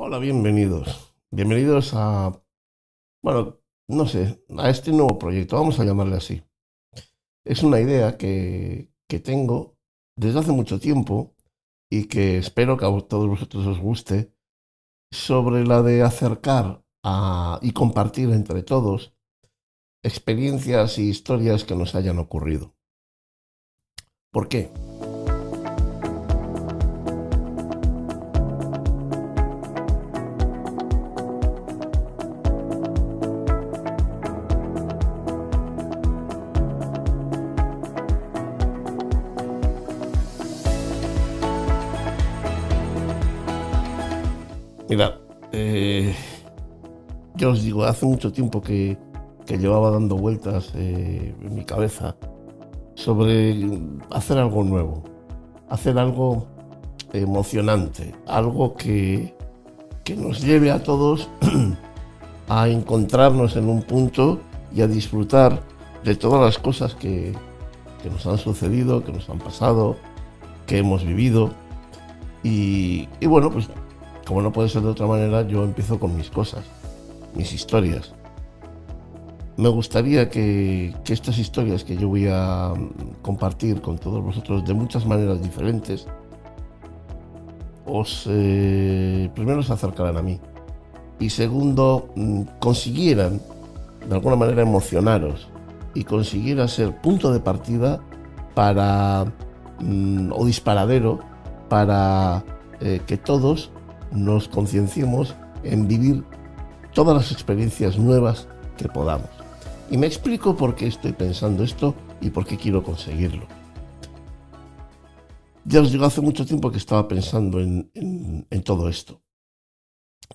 Hola, bienvenidos. Bienvenidos a, bueno, no sé, a este nuevo proyecto, vamos a llamarle así. Es una idea que, tengo desde hace mucho tiempo y que espero que a todos vosotros os guste, sobre la de acercar a, y compartir entre todos experiencias y historias que nos hayan ocurrido. ¿Por qué? Eh, yo os digo, hace mucho tiempo que, llevaba dando vueltas eh, en mi cabeza sobre hacer algo nuevo, hacer algo emocionante, algo que, nos lleve a todos a encontrarnos en un punto y a disfrutar de todas las cosas que, nos han sucedido, que nos han pasado, que hemos vivido. Y, y bueno, pues como no puede ser de otra manera, yo empiezo con mis cosas, mis historias. Me gustaría que, estas historias que yo voy a mm, compartir con todos vosotros de muchas maneras diferentes, os eh, primero se acercaran a mí y segundo mm, consiguieran de alguna manera emocionaros y consiguiera ser punto de partida para mm, o disparadero para eh, que todos nos concienciemos en vivir todas las experiencias nuevas que podamos. Y me explico por qué estoy pensando esto y por qué quiero conseguirlo. Ya os digo, hace mucho tiempo que estaba pensando en, todo esto.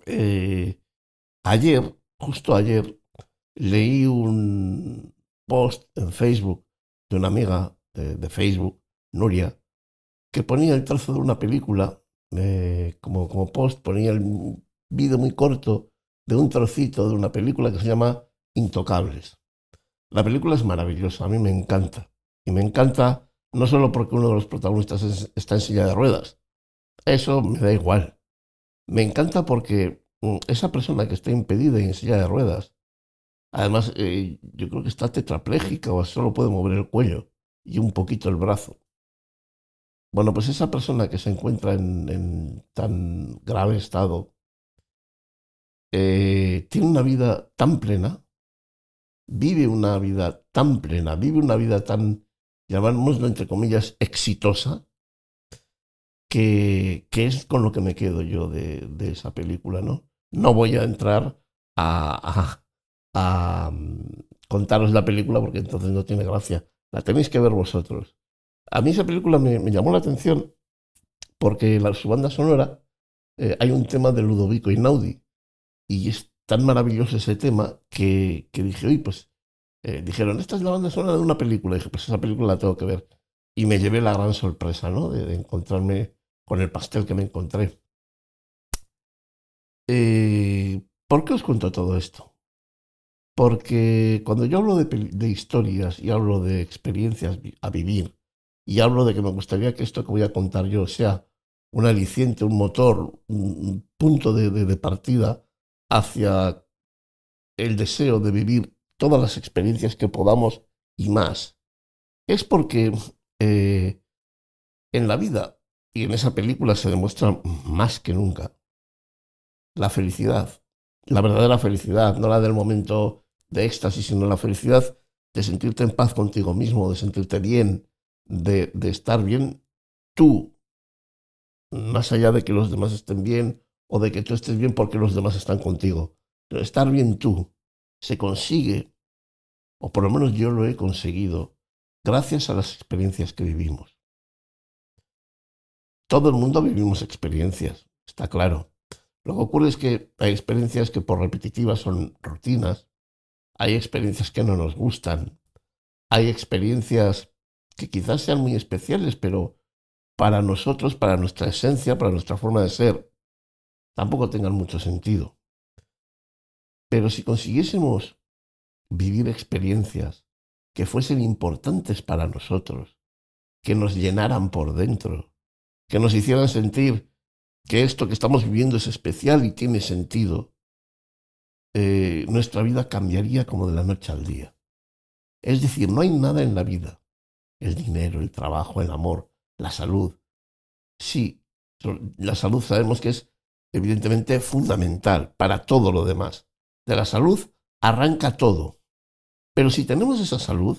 Eh, ayer, justo ayer, leí un post en Facebook de una amiga de, de Facebook, Nuria, que ponía el trazo de una película eh, como, como post, ponía el vídeo muy corto de un trocito de una película que se llama Intocables. La película es maravillosa, a mí me encanta. Y me encanta no solo porque uno de los protagonistas está en silla de ruedas, eso me da igual. Me encanta porque mm, esa persona que está impedida y en silla de ruedas, además eh, yo creo que está tetrapléjica o solo puede mover el cuello y un poquito el brazo. Bueno, pues esa persona que se encuentra en, tan grave estado eh, tiene una vida tan plena, vive una vida tan plena, vive una vida tan, llamémoslo entre comillas, exitosa, que, que, es con lo que me quedo yo de, esa película, ¿no? No voy a entrar a, a mm, contaros la película porque entonces no tiene gracia. La tenéis que ver vosotros. A mí esa película me, llamó la atención porque la su banda sonora eh, hay un tema de Ludovico Inaudi y es tan maravilloso ese tema que, dije, oye, pues eh, dijeron, esta es la banda sonora de una película. dije, pues esa película la tengo que ver. Y me llevé la gran sorpresa, ¿no? De, encontrarme con el pastel que me encontré. Eh, ¿Por qué os cuento todo esto? Porque cuando yo hablo de historias y hablo de experiencias a vivir, y hablo de que me gustaría que esto que voy a contar yo sea un aliciente, un motor, un punto de, partida hacia el deseo de vivir todas las experiencias que podamos y más. Es porque eh, en la vida y en esa película se demuestra más que nunca la felicidad, la verdadera felicidad, no la del momento de éxtasis, sino la felicidad de sentirte en paz contigo mismo, de sentirte bien, de, estar bien, tú, más allá de que los demás estén bien o de que tú estés bien porque los demás están contigo, estar bien tú se consigue, o por lo menos yo lo he conseguido, gracias a las experiencias que vivimos. Todo el mundo vivimos experiencias, está claro. Lo que ocurre es que hay experiencias que por repetitivas son rutinas, hay experiencias que no nos gustan, hay experiencias que quizás sean muy especiales, pero para nosotros, para nuestra esencia, para nuestra forma de ser, tampoco tengan mucho sentido. Pero si consiguiésemos vivir experiencias que fuesen importantes para nosotros, que nos llenaran por dentro, que nos hicieran sentir que esto que estamos viviendo es especial y tiene sentido, eh, nuestra vida cambiaría como de la noche al día. Es decir, no hay nada en la vida el dinero, el trabajo, el amor, la salud. Sí, la salud sabemos que es evidentemente fundamental para todo lo demás. De la salud arranca todo. Pero si tenemos esa salud,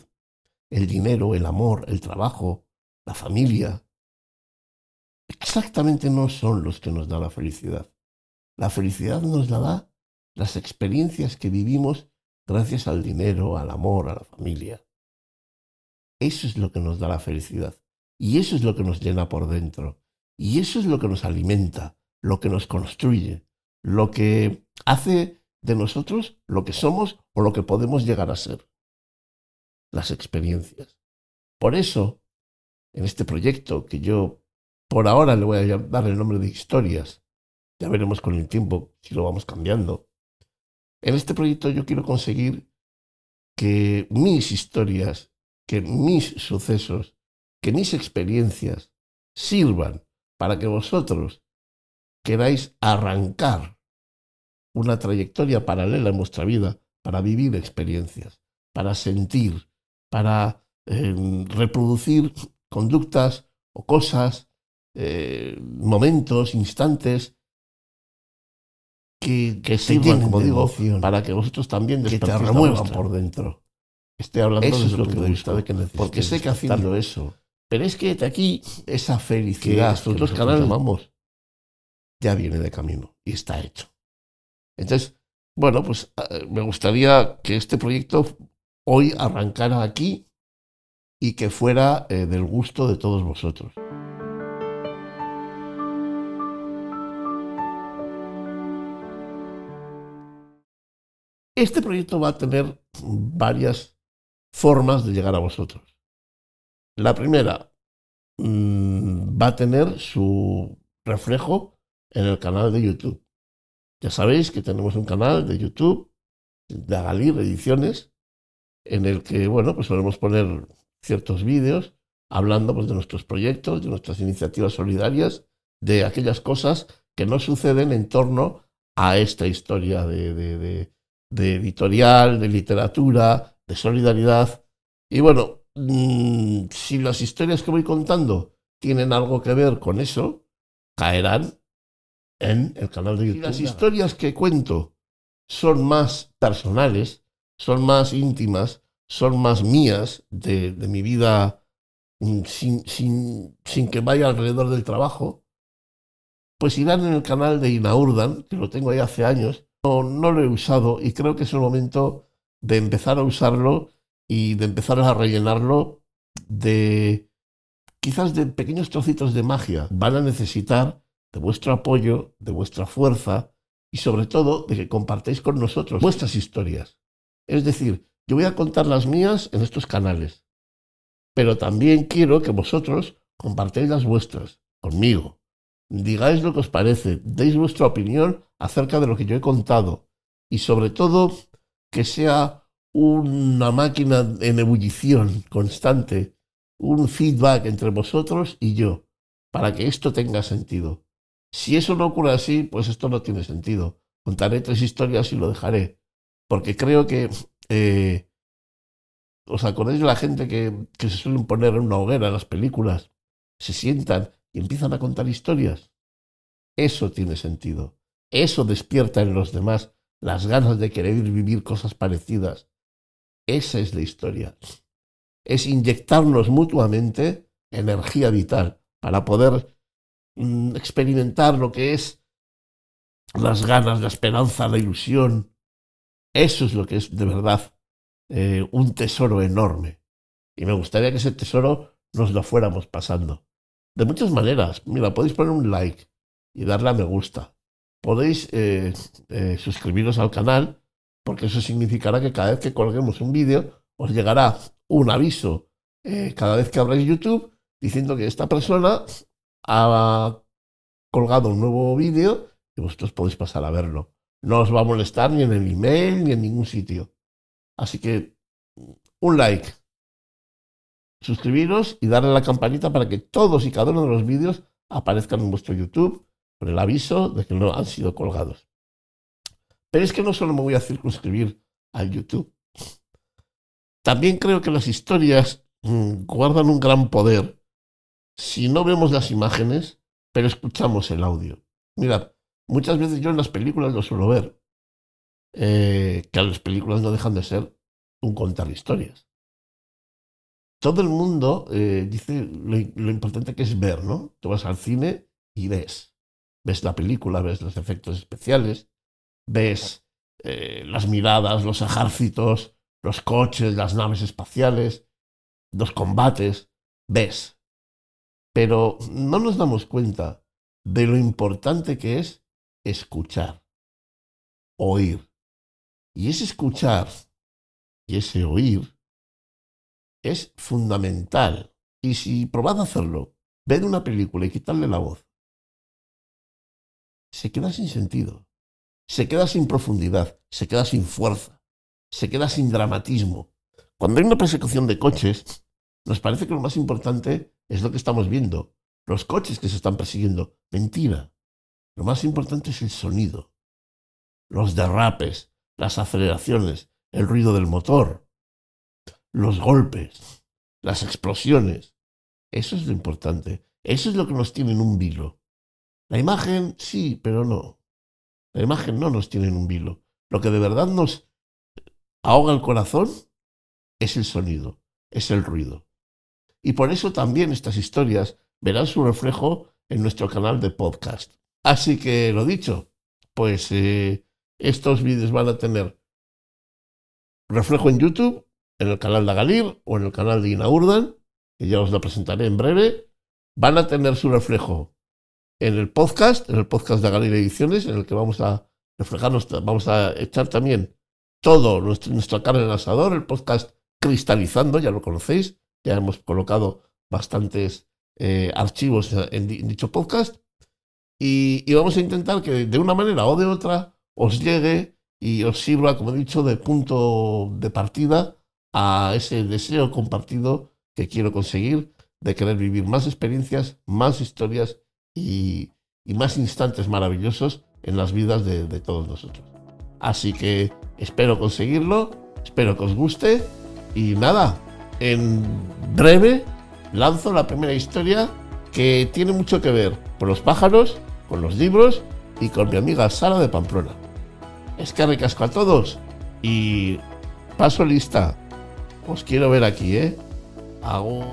el dinero, el amor, el trabajo, la familia, exactamente no son los que nos da la felicidad. La felicidad nos la da las experiencias que vivimos gracias al dinero, al amor, a la familia. Eso es lo que nos da la felicidad. Y eso es lo que nos llena por dentro. Y eso es lo que nos alimenta, lo que nos construye, lo que hace de nosotros lo que somos o lo que podemos llegar a ser. Las experiencias. Por eso, en este proyecto que yo por ahora le voy a dar el nombre de historias, ya veremos con el tiempo si lo vamos cambiando. En este proyecto yo quiero conseguir que mis historias que mis sucesos, que mis experiencias sirvan para que vosotros queráis arrancar una trayectoria paralela en vuestra vida para vivir experiencias, para sentir, para em, reproducir conductas o cosas, eh, momentos, instantes que, sirvan, como digo, para que vosotros también que te por dentro. Estoy hablando eso es lo que me gusta, de que porque sé que haciendo eso. Pero es que de aquí esa felicidad, que, nosotros canales, vamos. llamamos, ya viene de camino y está hecho. Entonces, bueno, pues ah, me gustaría que este proyecto hoy arrancara aquí y que fuera eh, del gusto de todos vosotros. Este proyecto va a tener varias formas de llegar a vosotros. La primera mm, va a tener su reflejo en el canal de YouTube. Ya sabéis que tenemos un canal de YouTube de Agalir Ediciones en el que, bueno, pues solemos poner ciertos vídeos hablando pues, de nuestros proyectos, de nuestras iniciativas solidarias, de aquellas cosas que no suceden en torno a esta historia de editorial, de literatura, de solidaridad. Y bueno, mm, si las historias que voy contando tienen algo que ver con eso, caerán en el canal de YouTube. Si las historias que cuento son más personales, son más íntimas, son más mías de, mi vida mm, sin, sin, sin, que vaya alrededor del trabajo, pues irán en el canal de Inaurdan, que lo tengo ahí hace años. No, no lo he usado y creo que es el momento de empezar a usarlo y de empezar a rellenarlo de quizás de pequeños trocitos de magia. Van a necesitar de vuestro apoyo, de vuestra fuerza y sobre todo de que compartáis con nosotros vuestras historias. Es decir, yo voy a contar las mías en estos canales, pero también quiero que vosotros compartáis las vuestras conmigo. Digáis lo que os parece, deis vuestra opinión acerca de lo que yo he contado y sobre todo que sea una máquina en ebullición constante, un feedback entre vosotros y yo, para que esto tenga sentido. Si eso no ocurre así, pues esto no tiene sentido. Contaré tres historias y lo dejaré, porque creo que... Eh, ¿Os acordáis de la gente que, que, se suelen poner en una hoguera en las películas? Se sientan y empiezan a contar historias. Eso tiene sentido. Eso despierta en los demás las ganas de querer vivir cosas parecidas. Esa es la historia. Es inyectarnos mutuamente energía vital para poder mm, experimentar lo que es las ganas, la esperanza, la ilusión. Eso es lo que es de verdad eh, un tesoro enorme. Y me gustaría que ese tesoro nos lo fuéramos pasando. De muchas maneras. Mira, podéis poner un like y darle a me gusta podéis eh, eh, suscribiros al canal, porque eso significará que cada vez que colguemos un vídeo, os llegará un aviso eh, cada vez que abráis YouTube diciendo que esta persona ha colgado un nuevo vídeo y vosotros podéis pasar a verlo. No os va a molestar ni en el email ni en ningún sitio. Así que un like, suscribiros y darle a la campanita para que todos y cada uno de los vídeos aparezcan en vuestro YouTube con el aviso de que no han sido colgados. Pero es que no solo me voy a circunscribir al YouTube. También creo que las historias mm, guardan un gran poder si no vemos las imágenes, pero escuchamos el audio. Mirad, muchas veces yo en las películas lo suelo ver, eh, que las películas no dejan de ser un contar historias. Todo el mundo eh, dice lo importante que es ver, ¿no? Tú vas al cine y ves ves la película, ves los efectos especiales, ves eh, las miradas, los ejércitos, los coches, las naves espaciales, los combates, ves. Pero no nos damos cuenta de lo importante que es escuchar, oír. Y ese escuchar y ese oír es fundamental. Y si probad a hacerlo, ved una película y quitarle la voz se queda sin sentido, se queda sin profundidad, se queda sin fuerza, se queda sin dramatismo. Cuando hay una persecución de coches, nos parece que lo más importante es lo que estamos viendo, los coches que se están persiguiendo. Mentira. Lo más importante es el sonido, los derrapes, las aceleraciones, el ruido del motor, los golpes, las explosiones. Eso es lo importante. Eso es lo que nos tiene en un vilo. La imagen sí, pero no. La imagen no nos tiene en un vilo. Lo que de verdad nos ahoga el corazón es el sonido, es el ruido. Y por eso también estas historias verán su reflejo en nuestro canal de podcast. Así que lo dicho, pues eh, estos vídeos van a tener reflejo en YouTube, en el canal de Galir o en el canal de Inaurdan, que ya os lo presentaré en breve, van a tener su reflejo en el podcast, en el podcast de Galilea Ediciones, en el que vamos a reflejar, vamos a echar también todo nuestro, nuestra carne en el asador, el podcast Cristalizando, ya lo conocéis, ya hemos colocado bastantes eh, archivos en, dicho podcast, y, y, vamos a intentar que de una manera o de otra os llegue y os sirva, como he dicho, de punto de partida a ese deseo compartido que quiero conseguir de querer vivir más experiencias, más historias y, más instantes maravillosos en las vidas de, de todos nosotros. Así que espero conseguirlo, espero que os guste y nada, en breve lanzo la primera historia que tiene mucho que ver con los pájaros, con los libros y con mi amiga Sara de Pamplona. Es que recasco a todos y paso lista. Os quiero ver aquí, ¿eh? Hago...